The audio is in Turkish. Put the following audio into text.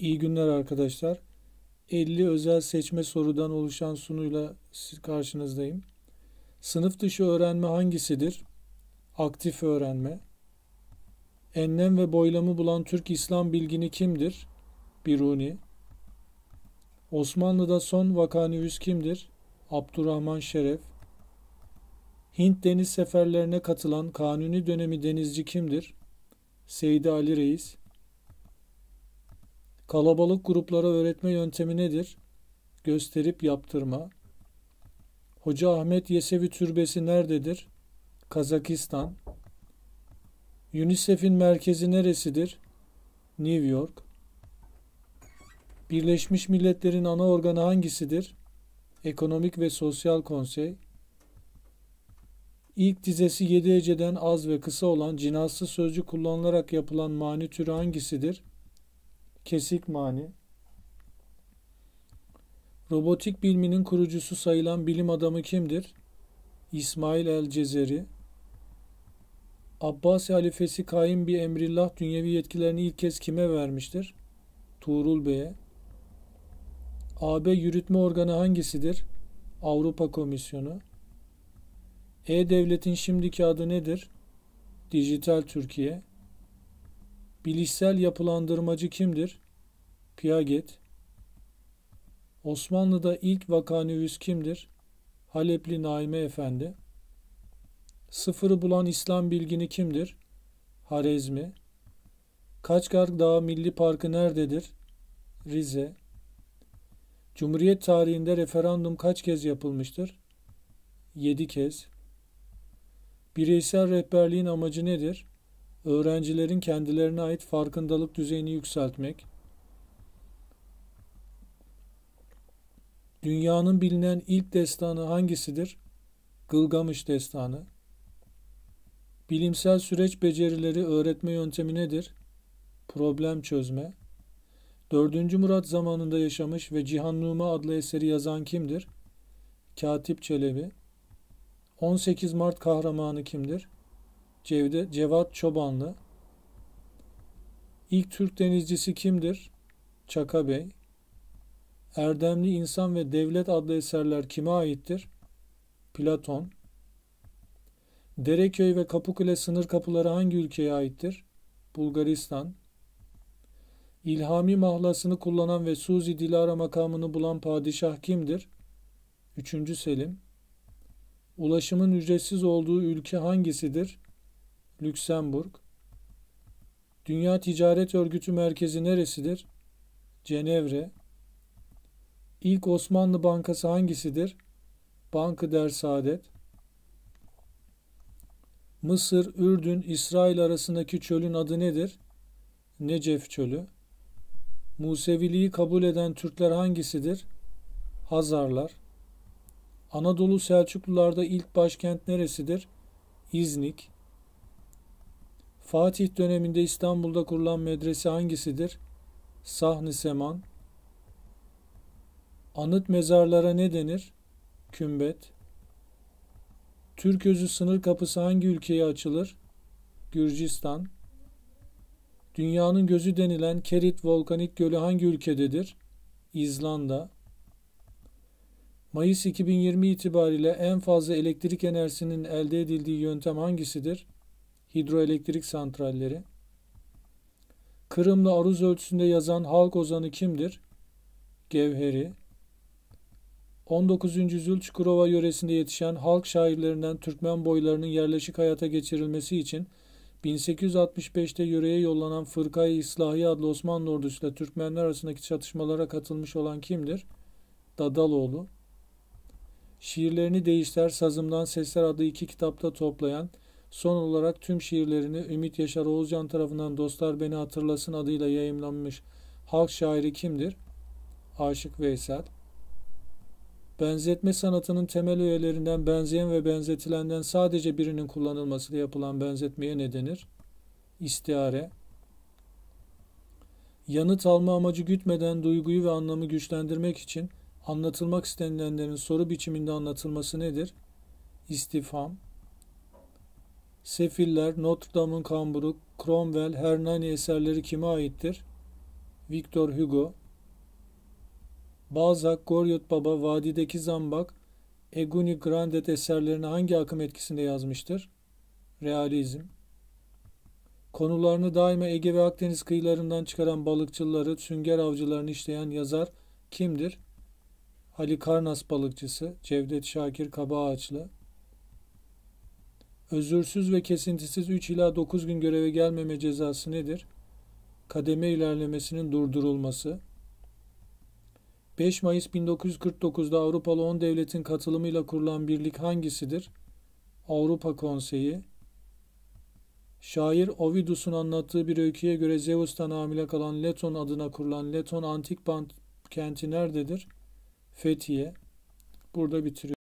İyi günler arkadaşlar. 50 özel seçme sorudan oluşan sunuyla karşınızdayım. Sınıf dışı öğrenme hangisidir? Aktif öğrenme. Enlem ve boylamı bulan Türk İslam bilgini kimdir? Biruni. Osmanlı'da son vakani kimdir? Abdurrahman Şeref. Hint deniz seferlerine katılan Kanuni dönemi denizci kimdir? Seydi Ali Reis. Kalabalık gruplara öğretme yöntemi nedir? Gösterip yaptırma. Hoca Ahmet Yesevi Türbesi nerededir? Kazakistan. UNICEF'in merkezi neresidir? New York. Birleşmiş Milletler'in ana organı hangisidir? Ekonomik ve Sosyal Konsey. İlk dizesi 7 heceden az ve kısa olan cinaslı sözcü kullanılarak yapılan mani türü hangisidir? kesik mani. Robotik biliminin kurucusu sayılan bilim adamı kimdir? İsmail el Cezeri. Abbasi halifesi Kaim bir Emrillah dünyevi yetkilerini ilk kez kime vermiştir? Tuğrul Bey'e. AB yürütme organı hangisidir? Avrupa Komisyonu. E-Devlet'in şimdiki adı nedir? Dijital Türkiye. Bilişsel yapılandırmacı kimdir? Piaget. Osmanlı'da ilk vakanüvis kimdir? Halepli Naime Efendi. Sıfırı bulan İslam bilgini kimdir? Harezmi. Kaçkar Dağı Milli Parkı nerededir? Rize. Cumhuriyet tarihinde referandum kaç kez yapılmıştır? 7 kez. Bireysel rehberliğin amacı nedir? öğrencilerin kendilerine ait farkındalık düzeyini yükseltmek, dünyanın bilinen ilk destanı hangisidir? Gılgamış destanı. Bilimsel süreç becerileri öğretme yöntemi nedir? Problem çözme. 4. Murat zamanında yaşamış ve Cihannuma adlı eseri yazan kimdir? Katip Çelebi. 18 Mart kahramanı kimdir? Cevde, Cevat Çobanlı. İlk Türk denizcisi kimdir? Çaka Bey. Erdemli İnsan ve Devlet adlı eserler kime aittir? Platon. Dereköy ve Kapıkule sınır kapıları hangi ülkeye aittir? Bulgaristan. İlhami mahlasını kullanan ve Suzi Dilara makamını bulan padişah kimdir? 3. Selim. Ulaşımın ücretsiz olduğu ülke hangisidir? Lüksemburg. Dünya Ticaret Örgütü merkezi neresidir? Cenevre. İlk Osmanlı Bankası hangisidir? Bankı der Saadet. Mısır, Ürdün, İsrail arasındaki çölün adı nedir? Necef çölü. Museviliği kabul eden Türkler hangisidir? Hazarlar. Anadolu Selçuklularda ilk başkent neresidir? İznik. Fatih döneminde İstanbul'da kurulan medrese hangisidir? Sahni Seman. Anıt mezarlara ne denir? Kümbet. Türk Türközü sınır kapısı hangi ülkeye açılır? Gürcistan. Dünyanın gözü denilen Kerit Volkanik Gölü hangi ülkededir? İzlanda. Mayıs 2020 itibariyle en fazla elektrik enerjisinin elde edildiği yöntem hangisidir? hidroelektrik santralleri. Kırım'la aruz ölçüsünde yazan halk ozanı kimdir? Gevheri. 19. yüzyıl Çukurova yöresinde yetişen halk şairlerinden Türkmen boylarının yerleşik hayata geçirilmesi için 1865'te yöreye yollanan Fırkayı İslahi adlı Osmanlı ordusuyla Türkmenler arasındaki çatışmalara katılmış olan kimdir? Dadaloğlu. Şiirlerini Değişler Sazımdan Sesler adlı iki kitapta toplayan Son olarak tüm şiirlerini Ümit Yaşar Oğuzcan tarafından Dostlar Beni Hatırlasın adıyla yayımlanmış halk şairi kimdir? Aşık Veysel. Benzetme sanatının temel üyelerinden benzeyen ve benzetilenden sadece birinin kullanılmasıyla yapılan benzetmeye ne denir? İstihare. Yanıt alma amacı gütmeden duyguyu ve anlamı güçlendirmek için anlatılmak istenilenlerin soru biçiminde anlatılması nedir? İstifam. Sefiller, Notre Dame'ın Kamburu, Cromwell, Hernani eserleri kime aittir? Victor Hugo. Balzac, Goryot Baba, Vadideki Zambak, Eguni Grandet eserlerini hangi akım etkisinde yazmıştır? Realizm. Konularını daima Ege ve Akdeniz kıyılarından çıkaran balıkçıları, sünger avcılarını işleyen yazar kimdir? Halikarnas balıkçısı, Cevdet Şakir Kabaağaçlı. Özürsüz ve kesintisiz 3 ila 9 gün göreve gelmeme cezası nedir? Kademe ilerlemesinin durdurulması. 5 Mayıs 1949'da Avrupalı 10 devletin katılımıyla kurulan birlik hangisidir? Avrupa Konseyi. Şair Ovidus'un anlattığı bir öyküye göre Zeus'tan hamile kalan Leton adına kurulan Leton antik kenti nerededir? Fethiye. Burada bitiriyor.